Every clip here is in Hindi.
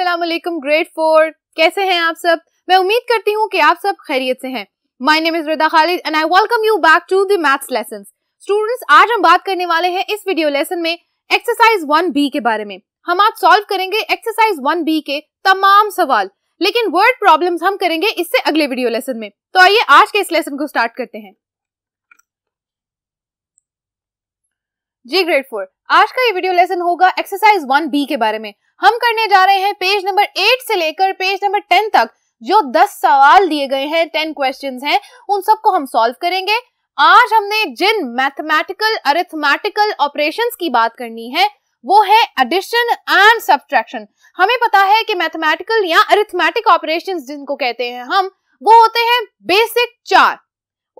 असलम ग्रेट फोर कैसे हैं आप सब मैं उम्मीद करती हूँ कि आप सब खैरियत से हैं my name is Rida Khalid and I welcome you back to the maths lesson students आज हम बात करने वाले हैं इस वीडियो लेसन में एक्सरसाइज वन बी के बारे में हम आज सॉल्व करेंगे एक्सरसाइज वन बी के तमाम सवाल लेकिन वर्ड प्रॉब्लम हम करेंगे इससे अगले वीडियो लेसन में तो आइए आज के इस लेसन को स्टार्ट करते हैं जी ग्रेट फोर आज का ये वीडियो लेसन होगा एक्सरसाइज वन बी के बारे में हम करने जा रहे हैं पेज नंबर एट से लेकर पेज नंबर टेन तक जो दस सवाल दिए गए हैं टेन क्वेश्चन हैं उन सबको हम सॉल्व करेंगे आज हमने जिन मैथमेटिकल अरिथमेटिकल ऑपरेशन की बात करनी है वो है एडिशन एंड सब्ट्रैक्शन हमें पता है कि मैथमेटिकल या अरिथमेटिक ऑपरेशन जिनको कहते हैं हम वो होते हैं बेसिक चार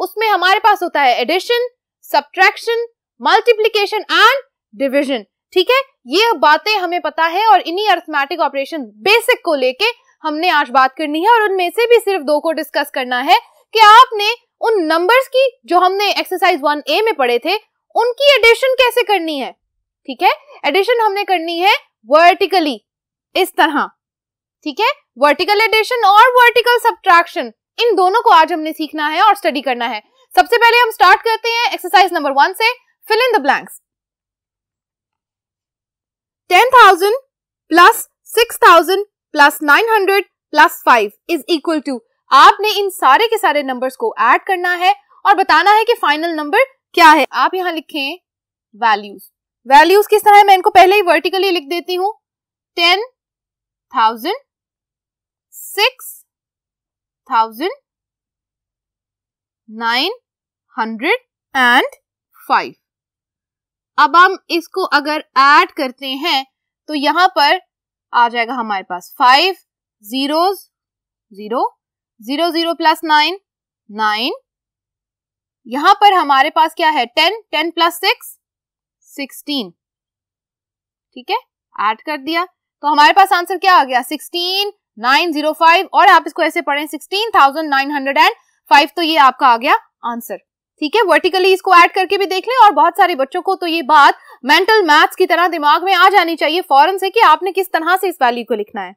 उसमें हमारे पास होता है addition subtraction multiplication and division ठीक है ये बातें हमें पता है और इन्हीं अर्थमैटिक ऑपरेशन बेसिक को लेके हमने आज बात करनी है और उनमें से भी सिर्फ दो को डिस्कस करना है कि आपने उन नंबर्स की जो हमने एक्सरसाइज वन ए में पढ़े थे उनकी एडिशन कैसे करनी है ठीक है एडिशन हमने करनी है वर्टिकली इस तरह ठीक है वर्टिकल एडिशन और वर्टिकल सब्ट्रैक्शन इन दोनों को आज हमने सीखना है और स्टडी करना है सबसे पहले हम स्टार्ट करते हैं एक्सरसाइज नंबर वन से fill in the blanks ten thousand plus six thousand plus nine hundred plus five is equal to आपने इन सारे के सारे नंबर्स को ऐड करना है और बताना है कि फाइनल नंबर क्या है आप यहाँ लिखें वैल्यूज वैल्यूज किस तरह है मैं इनको पहले ही वर्टिकली लिख देती हूँ ten thousand six thousand nine hundred and five अब हम इसको अगर ऐड करते हैं तो यहां पर आ जाएगा हमारे पास five zero zero zero zero plus nine nine यहां पर हमारे पास क्या है ten ten plus six sixteen ठीक है ऐड कर दिया तो हमारे पास आंसर क्या आ गया सिक्सटीन नाइन जीरो फाइव और आप इसको ऐसे पढ़ें sixteen thousand nine hundred and five तो ये आपका आ गया आंसर ठीक है वर्टिकली इसको ऐड करके भी देख लें और बहुत सारे बच्चों को तो ये बात मेंटल मैथ्स की तरह दिमाग में आ जानी चाहिए फॉरन से कि आपने किस तरह से इस वैल्यू को लिखना है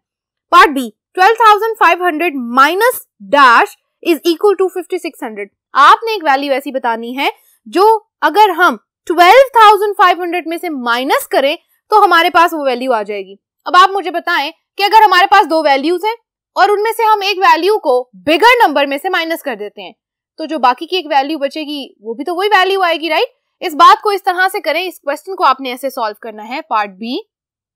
part B 12,500 minus dash is equal to 5600 आपने एक वैल्यू ऐसी बतानी है जो अगर हम 12,500 में से माइनस करें तो हमारे पास वो वैल्यू आ जाएगी अब आप मुझे बताएं कि अगर हमारे पास दो वैल्यूज हैं और उनमें से हम एक वैल्यू को बिगर नंबर में से माइनस कर देते हैं तो जो बाकी की एक वैल्यू बचेगी वो भी तो वही वैल्यू आएगी राइट इस बात को इस तरह से करें इस क्वेश्चन को आपने ऐसे सॉल्व करना है पार्ट बी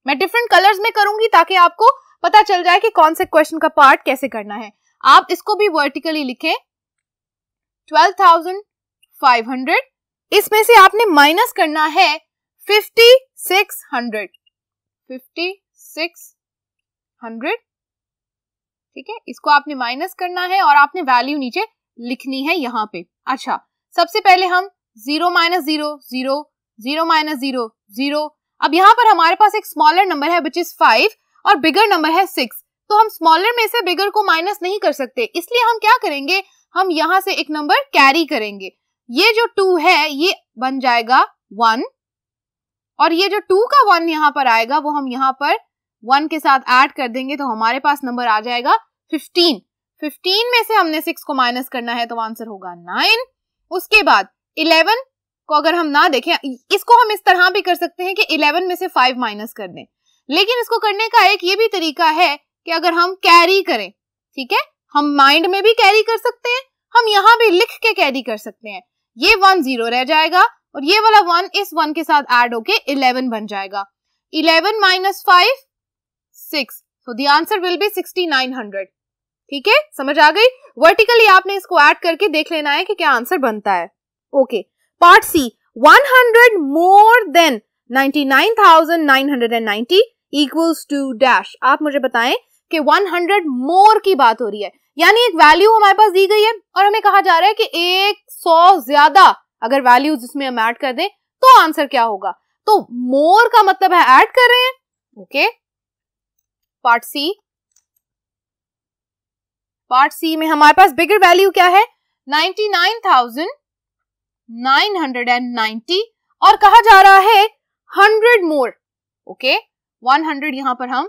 मैं डिफरेंट कलर्स में करूंगी ताकि आपको पता चल जाए कि कौन से क्वेश्चन का पार्ट कैसे करना है आप इसको भी वर्टिकली लिखें 12,500 इसमें से आपने माइनस करना है 5,600 5,600 ठीक है इसको आपने माइनस करना है और आपने वैल्यू नीचे लिखनी है यहाँ पे अच्छा सबसे पहले हम zero minus zero zero zero minus zero zero अब यहाँ पर हमारे पास एक स्मॉलर नंबर है विच इज फाइव और बिगर नंबर है सिक्स तो हम स्मॉलर में से बिगर को माइनस नहीं कर सकते इसलिए हम क्या करेंगे हम यहाँ से एक नंबर कैरी करेंगे ये जो टू है ये बन जाएगा वन और ये जो टू का वन यहाँ पर आएगा वो हम यहाँ पर वन के साथ ऐड कर देंगे तो हमारे पास नंबर आ जाएगा फिफ्टीन फिफ्टीन में से हमने सिक्स को माइनस करना है तो आंसर होगा नाइन उसके बाद इलेवन को अगर हम ना देखें इसको हम इस तरह भी कर सकते हैं कि इलेवन में से फाइव माइनस कर दें लेकिन इसको करने का एक ये भी तरीका है कि अगर हम कैरी करें ठीक है हम माइंड में भी कैरी कर सकते हैं हम यहाँ भी लिख के कैरी कर सकते हैं ये वन जीरो रह जाएगा और ये वाला वन इस वन के साथ एड होके इलेवन बन जाएगा eleven minus five six so the answer will be sixty nine hundred ठीक है समझ आ गई वर्टिकली आपने इसको ऐड करके देख लेना है कि क्या आंसर बनता है okay part C 100 more than 99,990 equals to dash आप मुझे बताएं कि 100 मोर की बात हो रही है यानी एक वैल्यू हमारे पास दी गई है और हमें कहा जा रहा है कि एक सौ ज्यादा अगर वैल्यूज इसमें हम ऐड कर दें तो आंसर क्या होगा तो मोर का मतलब है ऐड कर रहे हैं okay part C part C में हमारे पास बिगर वैल्यू क्या है 99,990 और कहा जा रहा है 100 मोर ओके okay? 100 यहां पर हम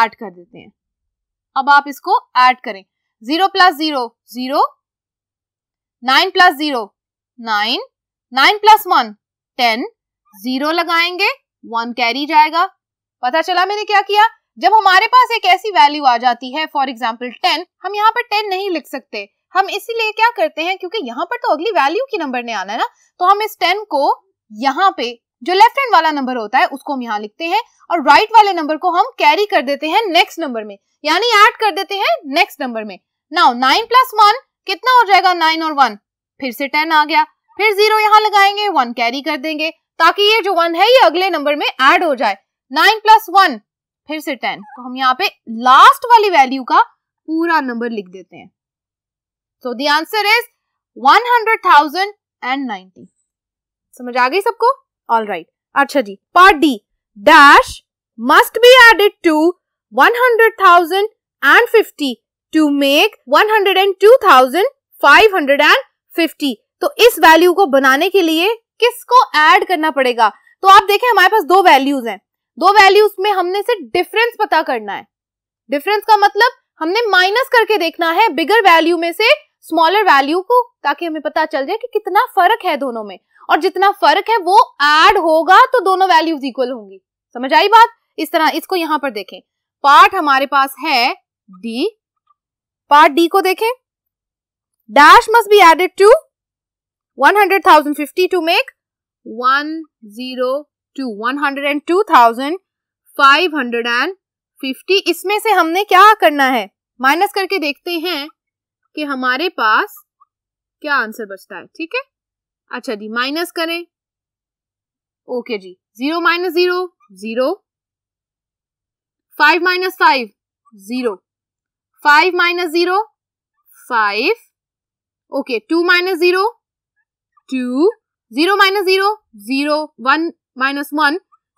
ऐड कर देते हैं अब आप इसको ऐड करें zero plus zero zero nine plus zero nine nine plus one ten zero लगाएंगे वन कैरी जाएगा पता चला मैंने क्या किया जब हमारे पास एक ऐसी वैल्यू आ जाती है फॉर एग्जाम्पल टेन हम यहाँ पर टेन नहीं लिख सकते हम इसीलिए क्या करते हैं क्योंकि यहाँ पर तो अगली वैल्यू की नंबर ने आना है ना तो हम इस टेन को यहाँ पे जो लेफ्ट हैंड वाला नंबर होता है उसको हम यहाँ लिखते हैं और राइट right वाले नंबर को हम कैरी कर देते हैं नेक्स्ट नंबर में यानी ऐड कर देते हैं नेक्स्ट नंबर में नाउ नाइन प्लस वन कितना हो जाएगा नाइन और वन फिर से टेन आ गया फिर जीरो यहाँ लगाएंगे वन कैरी कर देंगे ताकि ये जो वन है ये अगले नंबर में एड हो जाए नाइन प्लस वन फिर से टेन तो हम यहाँ पे लास्ट वाली वैल्यू का पूरा नंबर लिख देते हैं so the answer is one hundred thousand and ninety समझ आ गई सबको ऑल राइट अच्छा जी part D dash hundred and two thousand five hundred and fifty तो इस वैल्यू को बनाने के लिए किसको ऐड करना पड़ेगा तो आप देखें हमारे पास दो वैल्यूज हैं दो वैल्यूज में हमने से डिफरेंस पता करना है डिफरेंस का मतलब हमने माइनस करके देखना है बिगर वैल्यू में से स्मॉलर वैल्यू को ताकि हमें पता चल जाए कि कितना फर्क है दोनों में और जितना फर्क है वो एड होगा तो दोनों वैल्यूज इक्वल होंगी समझ आई बात इस तरह इसको यहां पर देखें पार्ट हमारे पास है डी पार्ट डी को देखें dash must be added to one hundred thousand fifty to make one zero two one hundred and two thousand five hundred and fifty इसमें से हमने क्या करना है माइनस करके देखते हैं कि हमारे पास क्या आंसर बचता है ठीक है अच्छा जी माइनस करें ओके जी zero minus zero zero five minus five zero five minus zero five okay two minus zero two zero minus zero zero one minus one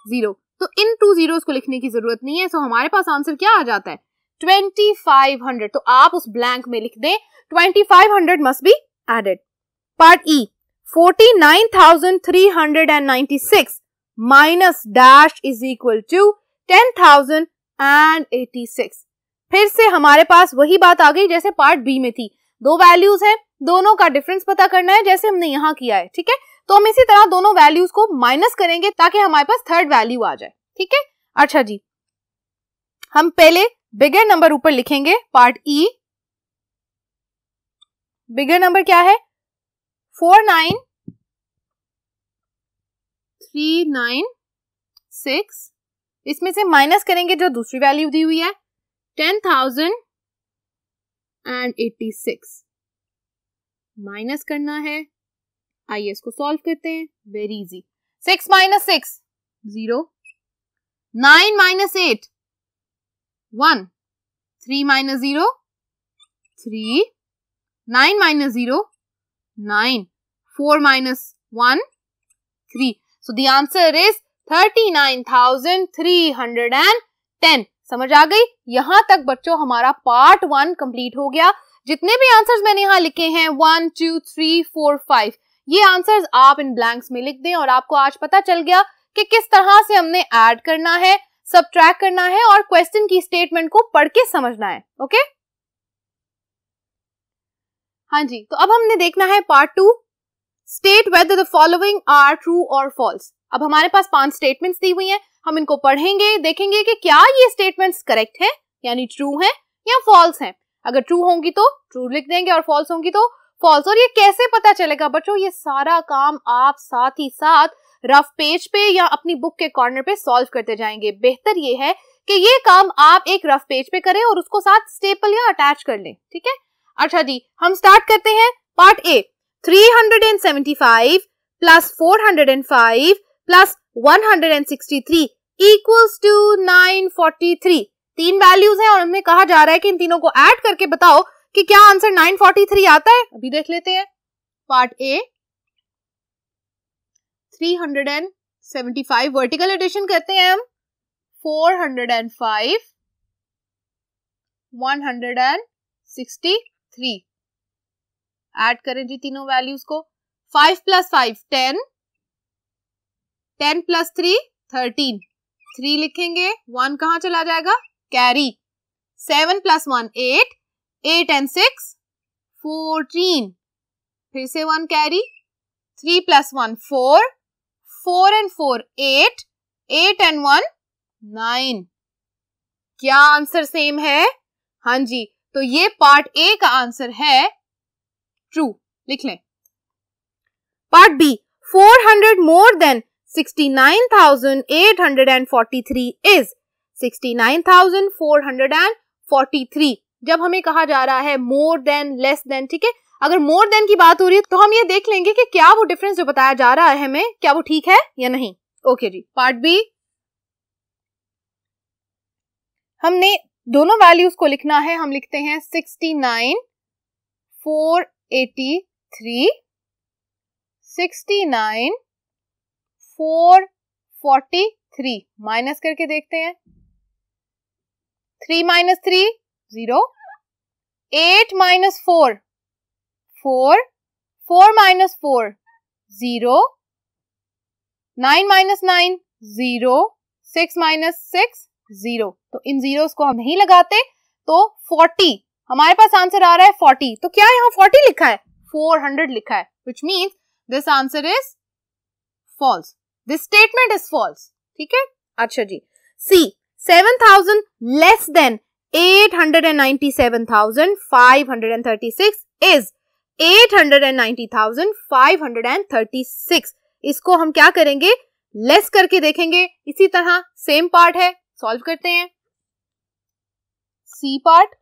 zero तो इन टू जीरो को लिखने की जरूरत नहीं है सो so हमारे पास आंसर क्या आ जाता है ट्वेंटी फाइव हंड्रेड तो आप उस ब्लैंक में लिख दें twenty five hundred must be added part E forty nine thousand three hundred and ninety six minus dash is equal to ten thousand and eighty six फिर से हमारे पास वही बात आ गई जैसे पार्ट बी में थी दो वैल्यूज है दोनों का डिफरेंस पता करना है जैसे हमने यहाँ किया है ठीक है तो हम इसी तरह दोनों वैल्यूज को माइनस करेंगे ताकि हमारे पास थर्ड वैल्यू आ जाए ठीक है अच्छा जी हम पहले बिगर नंबर ऊपर लिखेंगे पार्ट ई बिगर नंबर क्या है four nine three nine six इसमें से माइनस करेंगे जो दूसरी वैल्यू दी हुई है ten thousand and eighty six minus करना है आइए इसको सॉल्व करते हैं very easy six minus six zero nine minus eight one three minus zero three nine minus zero nine four minus one three so the answer is thirty nine thousand three hundred and ten समझ आ गई यहां तक बच्चों हमारा पार्ट वन कंप्लीट हो गया जितने भी आंसर्स मैंने यहां लिखे हैं one two three four five ये आंसर्स आप इन ब्लैंक्स में लिख दें और आपको आज पता चल गया कि किस तरह से हमने ऐड करना है सब करना है और क्वेश्चन की स्टेटमेंट को पढ़ के समझना है ओके हाँ जी तो अब हमने देखना है part two state whether the following are true और फॉल्स अब हमारे पास पांच स्टेटमेंट्स दी हुई हैं हम इनको पढ़ेंगे देखेंगे कि क्या ये स्टेटमेंट्स करेक्ट हैं यानी ट्रू हैं या फॉल्स हैं अगर ट्रू होंगी तो ट्रू लिख देंगे और फॉल्स होंगी तो फॉल्स और ये कैसे पता चलेगा बच्चों ये सारा काम आप साथ ही साथ रफ पेज पे या अपनी बुक के कॉर्नर पे सॉल्व करते जाएंगे बेहतर ये है कि ये काम आप एक रफ पेज पे करें और उसको साथ स्टेपल या अटैच कर लें ठीक है अच्छा जी हम स्टार्ट करते हैं part A 375 plus 405 plus 163 equals to 943 तीन वैल्यूज हैं और हमें कहा जा रहा है कि इन तीनों को ऐड करके बताओ कि क्या आंसर 943 आता है अभी देख लेते हैं पार्ट ए 375 वर्टिकल एडिशन कहते हैं हम 405 163 ऐड करें जी तीनों वैल्यूज को 5 plus five ten ten plus three thirteen three लिखेंगे वन कहां चला जाएगा carry seven plus one eight eight and six fourteen फिर से one carry three plus one four four and four eight eight and one nine क्या आंसर सेम है हां जी तो ये पार्ट ए का आंसर है ट्रू लिख लें part B 400 more than 69,843 is 69,443 जब हमें कहा जा रहा है मोर देन लेस देन ठीक है अगर मोर देन की बात हो रही है तो हम ये देख लेंगे कि क्या वो डिफरेंस जो बताया जा रहा है हमें क्या वो ठीक है या नहीं ओके जी पार्ट बी हमने दोनों वैल्यूज को लिखना है हम लिखते हैं sixty nine four eighty three sixty nine four forty three minus करके देखते हैं three minus three zero eight minus four four four minus four zero nine minus nine zero six minus six zero तो इन जीरो को हम नहीं लगाते तो फोर्टी हमारे पास आंसर आ रहा है फोर्टी तो क्या यहाँ फोर्टी लिखा है फोर हंड्रेड लिखा है which mean this answer is false this statement is false ठीक है अच्छा जी C seven thousand less than 897,536 is 890,536 इसको हम क्या करेंगे लेस करके देखेंगे इसी तरह सेम पार्ट है सॉल्व करते हैं C part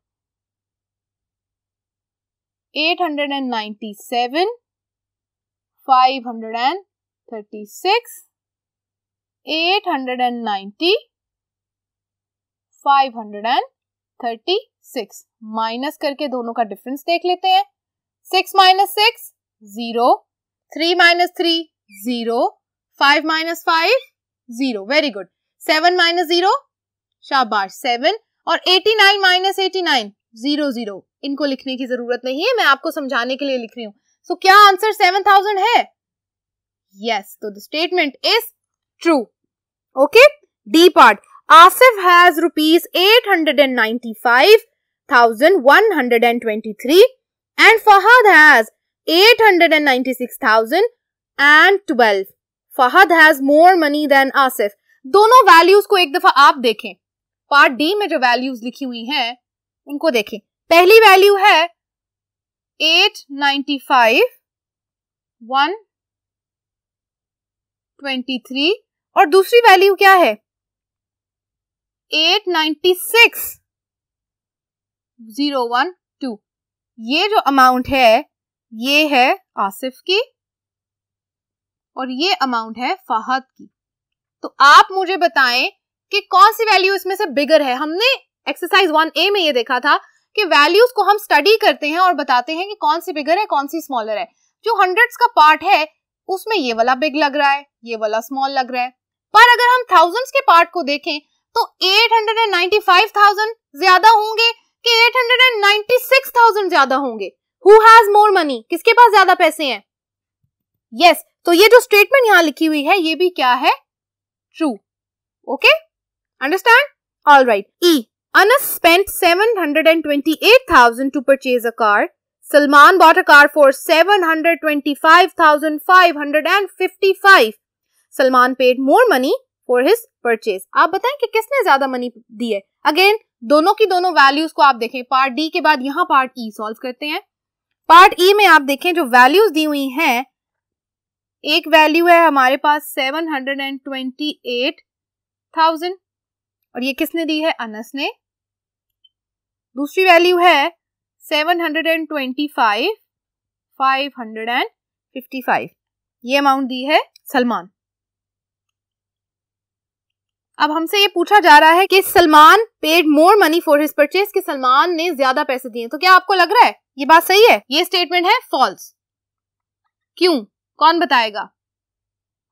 897 536 890 536 thirty six minus करके दोनों का डिफरेंस देख लेते हैं six minus six zero three minus three zero five minus five zero very good seven minus zero शाबाश सेवन और eighty nine minus eighty nine zero zero इनको लिखने की जरूरत नहीं है मैं आपको समझाने के लिए लिख रही हूँ सो so, क्या आंसर सेवन थाउजेंड है यस तो the statement is true okay D part Asif has rupees 895,123 and Fahad has 896,012. Fahad has more money than Asif. दोनों वैल्यूज को एक दफा आप देखें पार्ट डी में जो वैल्यूज लिखी हुई हैं उनको देखें पहली वैल्यू है ट्वेंटी थ्री और दूसरी वैल्यू क्या है वन टू ये जो अमाउंट है ये है आसिफ की और ये अमाउंट है फाहद की तो आप मुझे बताएं कि कौन सी वैल्यू इसमें से बिगर है हमने एक्सरसाइज वन ए में ये देखा था कि वैल्यूज को हम स्टडी करते हैं और बताते हैं कि कौन सी बिगर है कौन सी स्मॉलर है जो हंड्रेड्स का पार्ट है उसमें ये वाला बिग लग रहा है ये वाला स्मॉल लग रहा है पर अगर हम थाउजेंड्स के पार्ट को देखें तो 895,000 ज्यादा होंगे कि 896,000 ज्यादा होंगे हु हैज मोर मनी किसके पास ज्यादा पैसे हैं यस yes, तो ये जो स्टेटमेंट यहां लिखी हुई है ये भी क्या है true okay understand all right E Anas spent seven hundred and twenty eight thousand to purchase a car Salman bought a car for seven hundred twenty five thousand five hundred and fifty five Salman paid more money for his purchase आप बताएं कि किसने ज्यादा मनी दी है अगेन दोनों की दोनों वैल्यूज को आप देखें पार्ट डी के बाद यहाँ पार्ट ई e सॉल्व करते हैं पार्ट ई e में आप देखें जो वैल्यूज दी हुई हैं एक वैल्यू है हमारे पास seven hundred and twenty eight thousand और ये किसने दी है अनस ने दूसरी वैल्यू है seven hundred and twenty five five hundred and fifty five ये अमाउंट दी है सलमान अब हमसे ये पूछा जा रहा है कि Salman paid more money for his purchase कि सलमान ने ज्यादा पैसे दिए तो क्या आपको लग रहा है ये बात सही है ये स्टेटमेंट है फॉल्स क्यों कौन बताएगा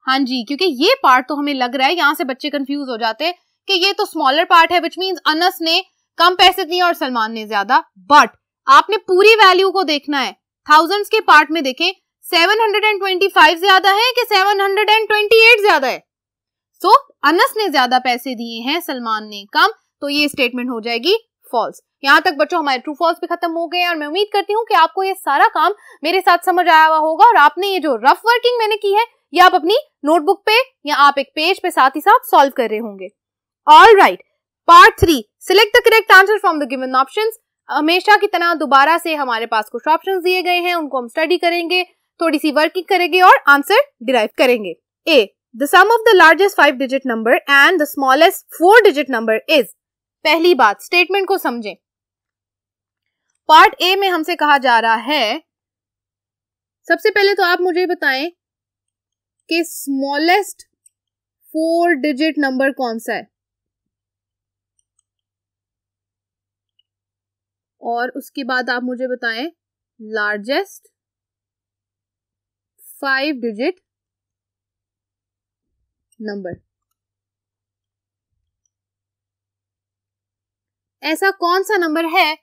हाँ जी क्योंकि ये पार्ट तो हमें लग रहा है यहां से बच्चे कंफ्यूज हो जाते हैं कि ये तो स्मॉलर पार्ट है विच मीन्स अनस ने कम पैसे दिए और सलमान ने ज्यादा बट आपने पूरी वैल्यू को देखना है थाउजेंड्स के पार्ट में देखें 725 ज्यादा है कि 728 ज्यादा है सो so, अनस ने ज्यादा पैसे दिए हैं सलमान ने कम तो ये स्टेटमेंट हो जाएगी फॉल्स यहाँ तक बच्चों हमारे ट्रू फॉल्स भी खत्म हो गए और मैं उम्मीद करती हूँ कि आपको ये सारा काम मेरे साथ समझ आया हुआ होगा और आपने ये जो रफ वर्किंग मैंने की है ये आप अपनी नोटबुक पे या आप एक पेज पे साथ ही साथ सॉल्व कर रहे होंगे all right part three select the correct answer from the given option हमेशा की तरह दोबारा से हमारे पास कुछ ऑप्शन दिए गए हैं उनको हम स्टडी करेंगे थोड़ी सी वर्किंग करेंगे और आंसर डिराइव करेंगे A the sum of the largest five digit number and the smallest four digit number is पहली बात स्टेटमेंट को समझें पार्ट ए में हमसे कहा जा रहा है सबसे पहले तो आप मुझे बताएं कि स्मॉलेस्ट फोर डिजिट नंबर कौन सा है और उसके बाद आप मुझे बताएं लार्जेस्ट फाइव डिजिट नंबर ऐसा कौन सा नंबर है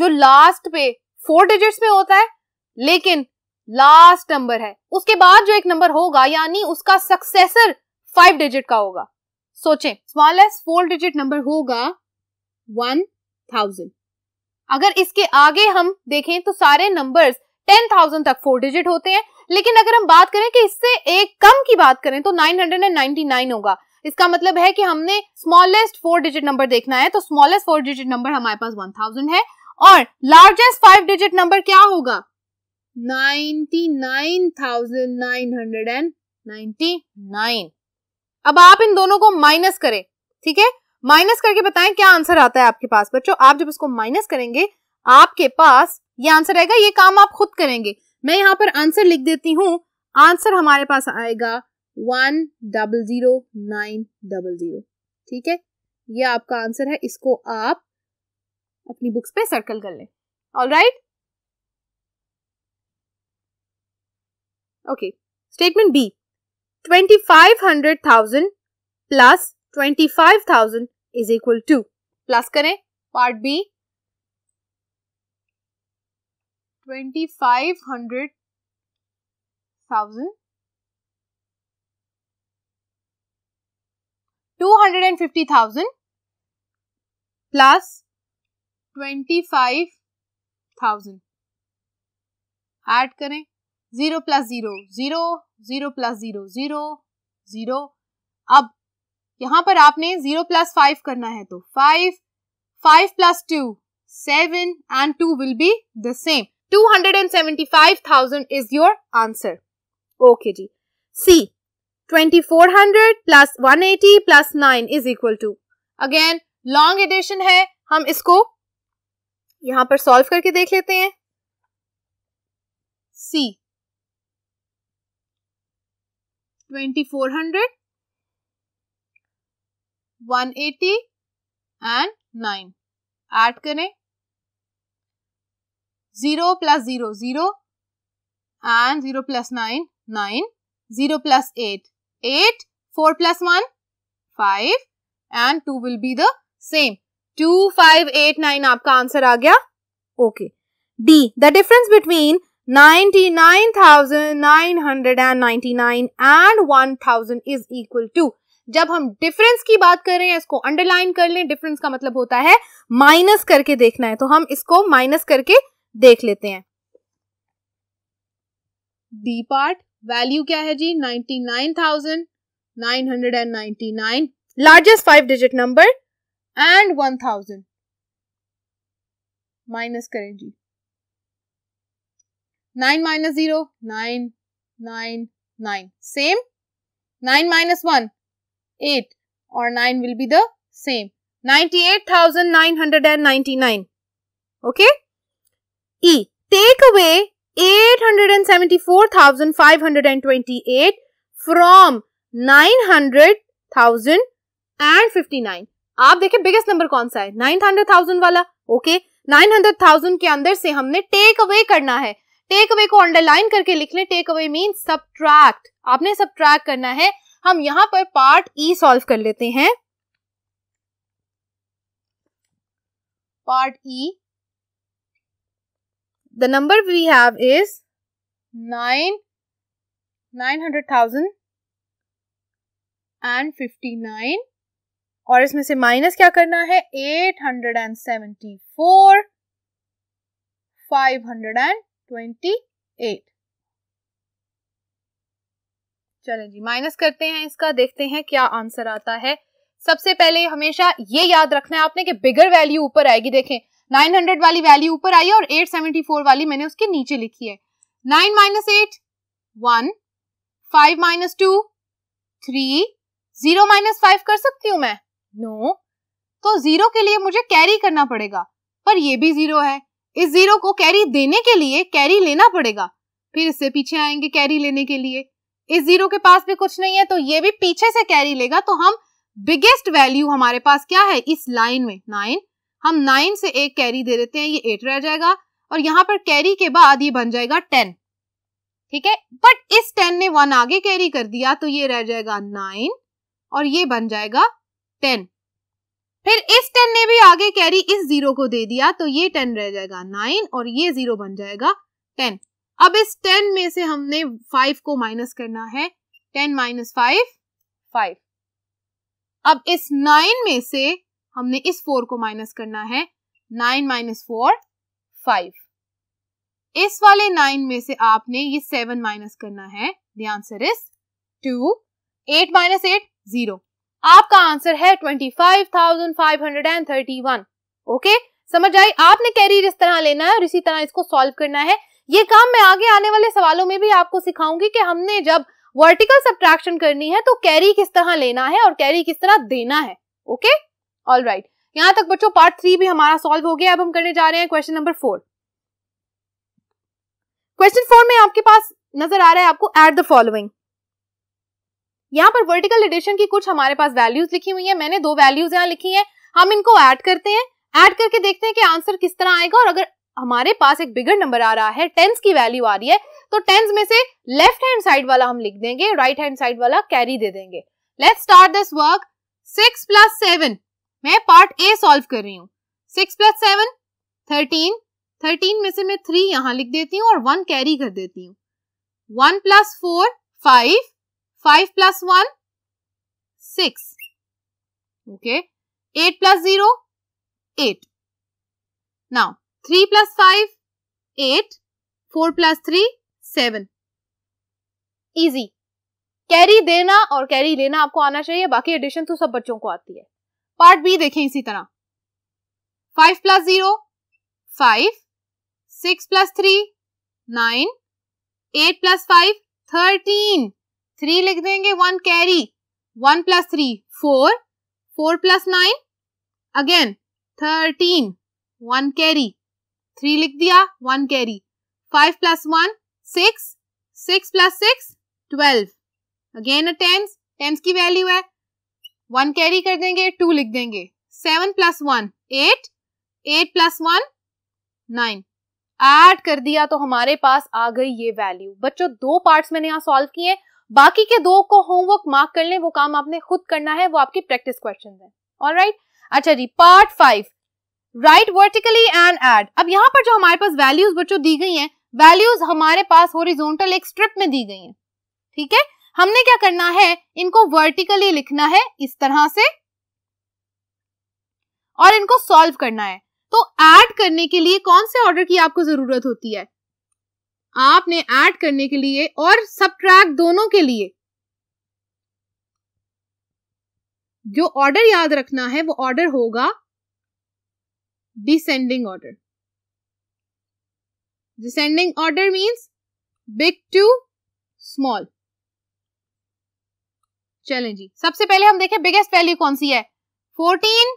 जो लास्ट पे फोर डिजिट्स पे होता है लेकिन लास्ट नंबर है उसके बाद जो एक नंबर होगा यानी उसका सक्सेसर फाइव डिजिट का होगा सोचें स्मॉलेस्ट फोर डिजिट नंबर होगा वन थाउजेंड अगर इसके आगे हम देखें तो सारे नंबर्स टेन थाउजेंड तक फोर डिजिट होते हैं लेकिन अगर हम बात करें कि इससे एक कम की बात करें तो 999 होगा इसका मतलब है कि हमने स्मॉलेस्ट फोर डिजिट नंबर देखना है तो स्मॉलेस्ट फोर डिजिट नंबर हमारे पास 1000 है और लार्जेस्ट फाइव डिजिट नंबर क्या होगा 99,999 अब आप इन दोनों को माइनस करें ठीक है माइनस करके बताएं क्या आंसर आता है आपके पास बच्चों आप जब इसको माइनस करेंगे आपके पास ये आंसर आएगा ये काम आप खुद करेंगे मैं यहाँ पर आंसर लिख देती हूँ आंसर हमारे पास आएगा one double zero nine double zero ठीक है ये आपका आंसर है इसको आप अपनी बुक्स पे सर्कल कर लें all right okay statement B twenty five hundred thousand plus twenty five thousand is equal to plus करें part B twenty five hundred thousand two hundred and fifty thousand plus twenty five thousand add करें zero plus zero zero zero plus zero zero zero अब यहां पर आपने जीरो प्लस फाइव करना है तो five five plus two seven and two will be the same two hundred and seventy five thousand is your answer okay जी C twenty four hundred plus one eighty plus nine is equal to again long addition है हम इसको यहां पर सॉल्व करके देख लेते हैं C twenty four hundred one eighty and nine add करें 0 plus 0, 0 and 0 plus 9, 9, 0 plus 8, 8, 4 plus 1, 5 and 2 will be the same. 2, 5, 8, 9 आपका आंसर आ गया okay D the difference between 99,999 and 1000 is equal to जब हम डिफरेंस की बात कर रहे हैं इसको अंडरलाइन कर लें डिफरेंस का मतलब होता है माइनस करके देखना है तो हम इसको माइनस करके देख लेते हैं बी पार्ट वैल्यू क्या है जी nine nine thousand hundred and ninety nine largest five digit number and one thousand minus करें जी nine minus zero nine nine nine same nine minus one eight और nine will be the same ninety eight thousand nine hundred and ninety nine okay E. Take away 874,528 from 900,059. आप देखें biggest number कौन सा है 900,000 वाला ओके okay? 900,000 के अंदर से हमने टेक अवे करना है टेक अवे को अंडरलाइन करके लिख लें टेक अवे मीन सब्ट्रैक्ट आपने सब्ट्रैक्ट करना है हम यहां पर पार्ट ई e सॉल्व कर लेते हैं part E e. The number we have is 9 and and 59 और इसमें से माइनस क्या करना है 874 528 चलें जी माइनस करते हैं इसका देखते हैं क्या आंसर आता है सबसे पहले हमेशा ये याद रखना है आपने कि बिगर वैल्यू ऊपर आएगी देखें 900 वाली वैल्यू ऊपर आई है और 874 वाली मैंने उसके नीचे लिखी है 9 minus eight one five minus two three zero minus five कर सकती हूँ मैं नो no. तो जीरो के लिए मुझे कैरी करना पड़ेगा पर ये भी जीरो है इस जीरो को कैरी देने के लिए कैरी लेना पड़ेगा फिर इससे पीछे आएंगे कैरी लेने के लिए इस जीरो के पास भी कुछ नहीं है तो ये भी पीछे से कैरी लेगा तो हम बिगेस्ट वैल्यू हमारे पास क्या है इस लाइन में नाइन हम नाइन से एक कैरी दे देते हैं ये एट रह जाएगा और यहाँ पर कैरी के बाद ये बन जाएगा टेन ठीक है बट इस टेन ने वन आगे कैरी कर दिया तो ये रह जाएगा नाइन और ये बन जाएगा टेन फिर इस टेन ने भी आगे कैरी इस जीरो को दे दिया तो ये टेन रह जाएगा नाइन और ये जीरो बन जाएगा टेन अब इस टेन में से हमने फाइव को माइनस करना है टेन माइनस फाइव फाइव अब इस नाइन में से हमने इस फोर को माइनस करना है नाइन माइनस फोर फाइव इस वाले नाइन में से आपने ये सेवन माइनस करना है answer is two eight minus eight zero आपका आंसर है twenty five thousand five hundred and thirty one okay समझ आई आपने कैरियर इस तरह लेना है और इसी तरह इसको सॉल्व करना है ये काम मैं आगे आने वाले सवालों में भी आपको सिखाऊंगी कि हमने जब वर्टिकल सब्ट्रैक्शन करनी है तो कैरी किस तरह लेना है और कैरी किस तरह देना है ओके ऑल राइट right. यहां तक बच्चों पार्ट थ्री भी हमारा सॉल्व हो गया अब हम करने जा रहे हैं question number four question four में आपके पास नजर आ रहा है आपको एट द फॉलोइंग यहाँ पर वर्टिकल एडिशन की कुछ हमारे पास वैल्यूज लिखी हुई है मैंने दो वैल्यूज यहाँ लिखी है हम इनको ऐड करते हैं ऐड करके देखते हैं कि आंसर किस तरह आएगा और अगर हमारे पास एक बिगर नंबर आ रहा है टेंस की वैल्यू आ रही है तो टेंस में से लेफ्ट हैंड साइड वाला हम लिख देंगे राइट हैंड साइड वाला कैरी दे देंगे let start this work six plus seven मैं पार्ट ए सॉल्व कर रही हूँ six plus seven thirteen thirteen में से मैं थ्री यहाँ लिख देती हूँ और वन कैरी कर देती हूँ one plus four five five plus one six okay eight plus zero eight now three plus five eight four plus three seven easy carry देना और कैरी लेना आपको आना चाहिए बाकी एडिशन तो सब बच्चों को आती है पार्ट बी देखें इसी तरह five plus zero five six plus three nine eight plus five thirteen three लिख देंगे one carry one plus three four four plus nine again thirteen one carry three लिख दिया one carry five plus one six six plus six twelve again a tens tens की वैल्यू है वन कैरी कर देंगे टू लिख देंगे seven plus one eight eight plus one nine add कर दिया तो हमारे पास आ गई ये वैल्यू बच्चों दो पार्ट्स मैंने यहाँ सॉल्व किए बाकी के दो को होमवर्क मार्क कर लें वो काम आपने खुद करना है वो आपकी प्रैक्टिस क्वेश्चन है और राइट अच्छा जी part five right vertically and add अब यहाँ पर जो हमारे पास वैल्यूज बच्चों दी गई हैं वैल्यूज हमारे पास होरिजोनटल एक स्ट्रिप में दी गई हैं ठीक है हमने क्या करना है इनको वर्टिकली लिखना है इस तरह से और इनको सॉल्व करना है तो ऐड करने के लिए कौन से ऑर्डर की आपको जरूरत होती है आपने ऐड करने के लिए और सब दोनों के लिए जो ऑर्डर याद रखना है वो ऑर्डर होगा descending order descending order means big to small चले जी सबसे पहले हम देखें बिगेस्ट वैल्यू कौन सी है fourteen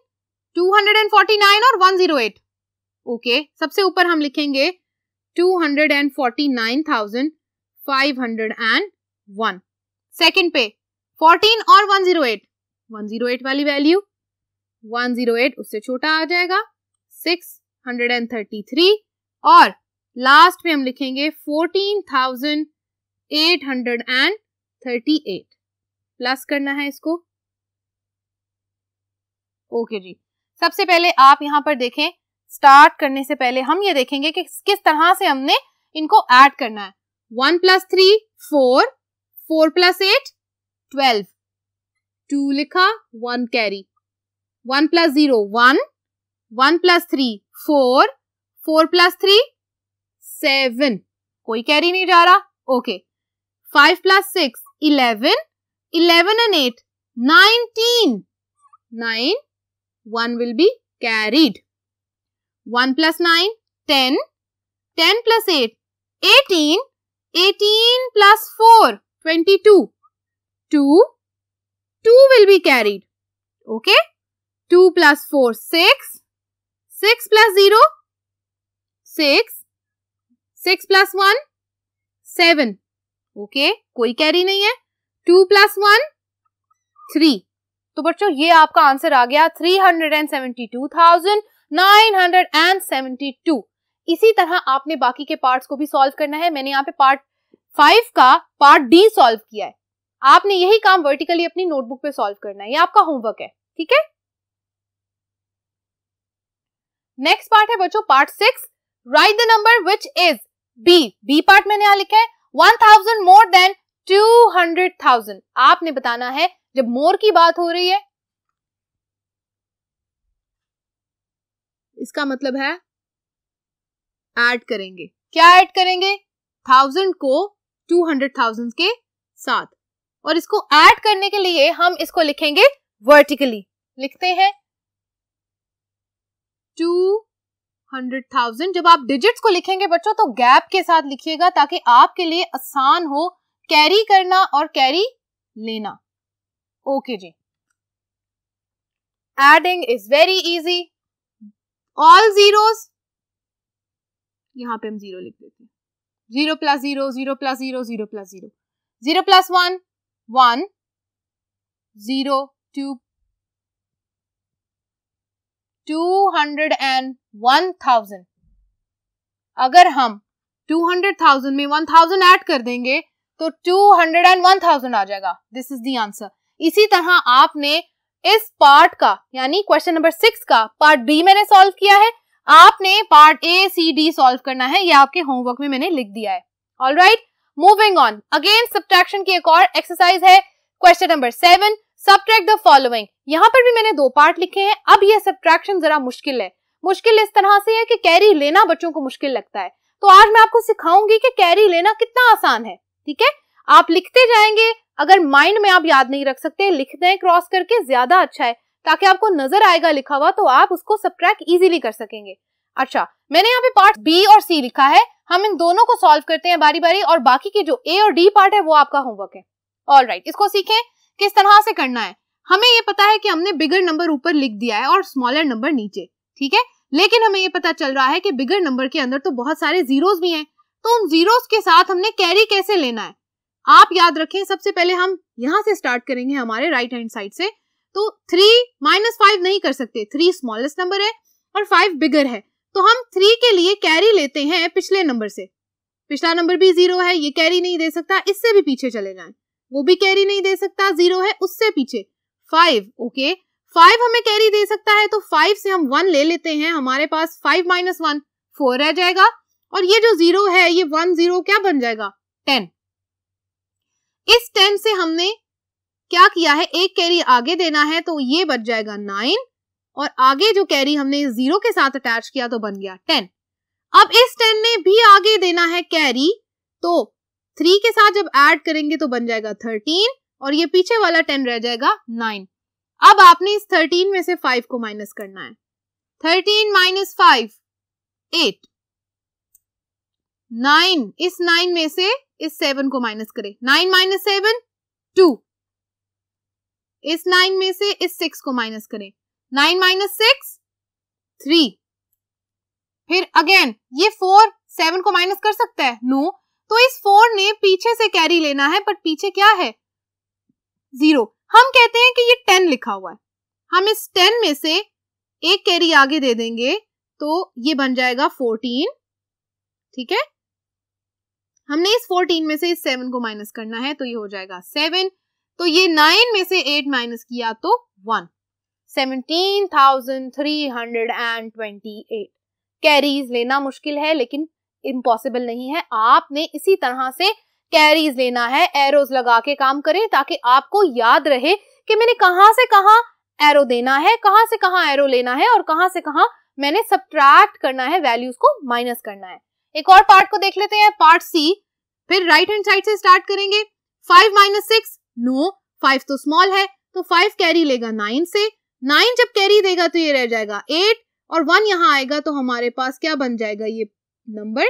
two hundred and forty nine और वन जीरो एट ओके सबसे ऊपर हम लिखेंगे two hundred and forty nine thousand five hundred and one second पे फोर्टीन और one zero eight one zero eight वाली वैल्यू वन जीरो एट उससे छोटा आ जाएगा six hundred and thirty three और लास्ट पे हम लिखेंगे fourteen thousand eight hundred and thirty eight plus करना है इसको ओके जी सबसे पहले आप यहाँ पर देखें स्टार्ट करने से पहले हम ये देखेंगे कि किस तरह से हमने इनको ऐड करना है one plus three four four plus eight twelve two लिखा one carry one plus zero one one plus three four four plus three seven कोई कैरी नहीं जा रहा okay five plus six eleven 11 and 8, 19. 9, 1 will be carried. 1 plus 9, 10. 10 plus 8, 18. 18 plus 4, 22. 2, 2 will be carried. Okay? 2 plus 4, 6. 6 plus 0, 6. 6 plus 1, 7. Okay? कोई कैरी नहीं है टू प्लस वन थ्री तो बच्चों ये आपका आंसर आ गया three hundred and seventy two thousand nine hundred and seventy two इसी तरह आपने बाकी के पार्ट को भी सॉल्व करना है मैंने यहाँ पे पार्ट फाइव का पार्ट डी सॉल्व किया है आपने यही काम वर्टिकली अपनी नोटबुक पे सॉल्व करना है ये आपका होमवर्क है ठीक है नेक्स्ट पार्ट है बच्चों part six right the number which is B B part मैंने यहां लिखा है one thousand more than two hundred thousand आपने बताना है जब मोर की बात हो रही है इसका मतलब है ऐड करेंगे क्या ऐड करेंगे थाउजेंड को टू हंड्रेड थाउजेंड के साथ और इसको ऐड करने के लिए हम इसको लिखेंगे वर्टिकली लिखते हैं टू हंड्रेड थाउजेंड जब आप डिजिट्स को लिखेंगे बच्चों तो गैप के साथ लिखिएगा ताकि आपके लिए आसान हो कैरी करना और कैरी लेना ओके okay जी adding is very easy all zeros यहां पे हम जीरो लिख देते हैं zero plus zero zero plus zero zero plus zero zero plus one one zero two two hundred and one thousand अगर हम टू हंड्रेड थाउजेंड में वन थाउजेंड एड कर देंगे तो two hundred and one thousand आ जाएगा दिस इज दी आंसर इसी तरह आपने इस पार्ट का यानी क्वेश्चन नंबर सिक्स का पार्ट बी मैंने सॉल्व किया है आपने part A C D solve करना है ये आपके होमवर्क में मैंने लिख दिया है all right moving on again subtraction की एक और एक्सरसाइज है question number seven subtract the following यहाँ पर भी मैंने दो पार्ट लिखे हैं अब ये सब्ट्रैक्शन जरा मुश्किल है मुश्किल इस तरह से है कि कैरी लेना बच्चों को मुश्किल लगता है तो आज मैं आपको सिखाऊंगी कि कैरी लेना कितना आसान है ठीक है आप लिखते जाएंगे अगर माइंड में आप याद नहीं रख सकते लिखते हैं क्रॉस करके ज्यादा अच्छा है ताकि आपको नजर आएगा लिखा हुआ तो आप उसको सब्ट्रैक्ट इजीली कर सकेंगे अच्छा मैंने यहाँ पे पार्ट बी और सी लिखा है हम इन दोनों को सॉल्व करते हैं बारी बारी और बाकी के जो ए और डी पार्ट है वो आपका होमवर्क है ऑल राइट right, इसको सीखें किस तरह से करना है हमें ये पता है कि हमने बिगर नंबर ऊपर लिख दिया है और स्मॉलर नंबर नीचे ठीक है लेकिन हमें ये पता चल रहा है कि बिगर नंबर के अंदर तो बहुत सारे जीरोज भी हैं तो उन जीरोस के साथ हमने कैरी कैसे लेना है आप याद रखें सबसे पहले हम यहां से स्टार्ट करेंगे हमारे राइट हैंड साइड से तो थ्री माइनस फाइव नहीं कर सकते थ्री स्मॉलेस्ट नंबर है और फाइव बिगर है तो हम थ्री के लिए कैरी लेते हैं पिछले नंबर से पिछला नंबर भी जीरो है ये कैरी नहीं दे सकता इससे भी पीछे चले जाए वो भी कैरी नहीं दे सकता जीरो है उससे पीछे फाइव ओके फाइव हमें कैरी दे सकता है तो फाइव से हम वन ले लेते हैं हमारे पास फाइव माइनस वन फोर रह जाएगा और ये जो जीरो है ये वन जीरो क्या बन जाएगा टेन इस टेन से हमने क्या किया है एक कैरी आगे देना है तो ये बच जाएगा नाइन और आगे जो कैरी हमने जीरो के साथ अटैच किया तो बन गया टेन अब इस टेन ने भी आगे देना है कैरी तो थ्री के साथ जब ऐड करेंगे तो बन जाएगा थर्टीन और ये पीछे वाला टेन रह जाएगा नाइन अब आपने इस थर्टीन में से फाइव को माइनस करना है thirteen minus five eight nine इस नाइन में से इस सेवन को माइनस करें नाइन माइनस सेवन टू इस नाइन में से इस सिक्स को माइनस करें नाइन माइनस सिक्स थ्री फिर अगेन ये फोर सेवन को माइनस कर सकता है नो no. तो इस फोर ने पीछे से कैरी लेना है बट पीछे क्या है जीरो हम कहते हैं कि ये टेन लिखा हुआ है हम इस टेन में से एक कैरी आगे दे देंगे तो ये बन जाएगा फोर्टीन ठीक है हमने इस 14 में से इस 7 को माइनस करना है तो ये हो जाएगा 7 तो ये 9 में से 8 माइनस किया तो 1 17,328 कैरीज लेना मुश्किल है लेकिन इम्पॉसिबल नहीं है आपने इसी तरह से कैरीज लेना है एरोज लगा के काम करें ताकि आपको याद रहे कि मैंने कहाँ से कहाँ एरो देना है कहाँ से कहाँ एरो लेना है और कहाँ से कहाँ मैंने सब्ट्रैक्ट करना है वैल्यूज को माइनस करना है एक और पार्ट को देख लेते हैं पार्ट सी फिर राइट हैंड साइड से स्टार्ट करेंगे five minus six no five तो स्मॉल है तो फाइव कैरी लेगा नाइन से नाइन जब कैरी देगा तो ये रह जाएगा एट और वन यहाँ आएगा तो हमारे पास क्या बन जाएगा ये नंबर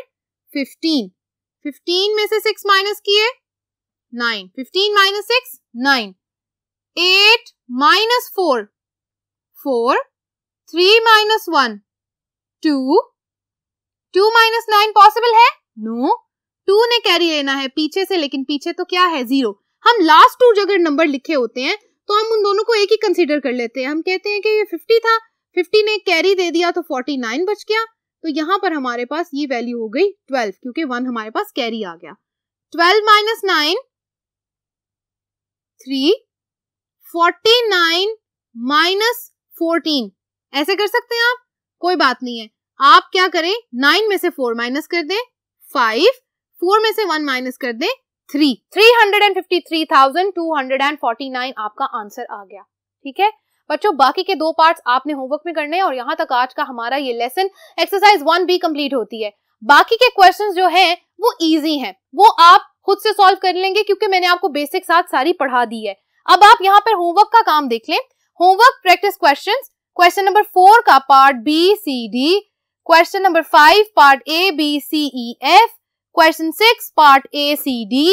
फिफ्टीन फिफ्टीन में से सिक्स माइनस किए nine fifteen minus six nine eight minus four four three minus one two two minus nine possible है नो no. टू ने कैरी लेना है पीछे से लेकिन पीछे तो क्या है जीरो हम लास्ट टू जगह नंबर लिखे होते हैं तो हम उन दोनों को एक ही कंसिडर कर लेते हैं हम कहते हैं कि ये फिफ्टी था फिफ्टी ने कैरी दे दिया तो फोर्टी नाइन बच गया तो यहाँ पर हमारे पास ये वैल्यू हो गई ट्वेल्व क्योंकि वन हमारे पास कैरी आ गया twelve minus nine three forty nine minus fourteen ऐसे कर सकते हैं आप कोई बात नहीं है आप क्या करें नाइन में से फोर माइनस कर दें फाइव फोर में से वन माइनस कर दें three three hundred and fifty three thousand two hundred and forty nine आपका आंसर आ गया ठीक है बच्चों बाकी के दो पार्ट्स आपने होमवर्क में करने हैं और यहाँ तक आज का हमारा ये लेसन एक्सरसाइज वन भी कंप्लीट होती है बाकी के क्वेश्चंस जो हैं वो इजी हैं वो आप खुद से सॉल्व कर लेंगे क्योंकि मैंने आपको बेसिक साथ सारी पढ़ा दी है अब आप यहाँ पर होमवर्क का काम देख लें homework practice question question number four का part B C D question number five part A B C E F question six part A C D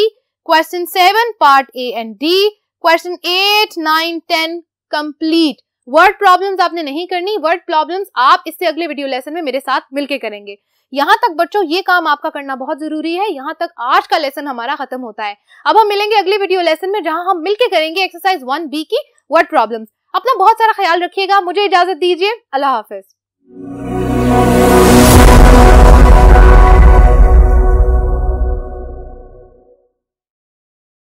question seven part A and D question eight nine ten complete word problems आपने नहीं करनी वर्ड प्रॉब्लम्स आप इससे अगले वीडियो लेसन में मेरे साथ मिलके करेंगे यहाँ तक बच्चों ये काम आपका करना बहुत जरूरी है यहाँ तक आज का लेसन हमारा खत्म होता है अब हम मिलेंगे अगले वीडियो लेसन में जहाँ हम मिलके करेंगे एक्सरसाइज वन बी की वर्ड प्रॉब्लम्स अपना बहुत सारा ख्याल रखिएगा मुझे इजाजत दीजिए अल्लाह हाफिज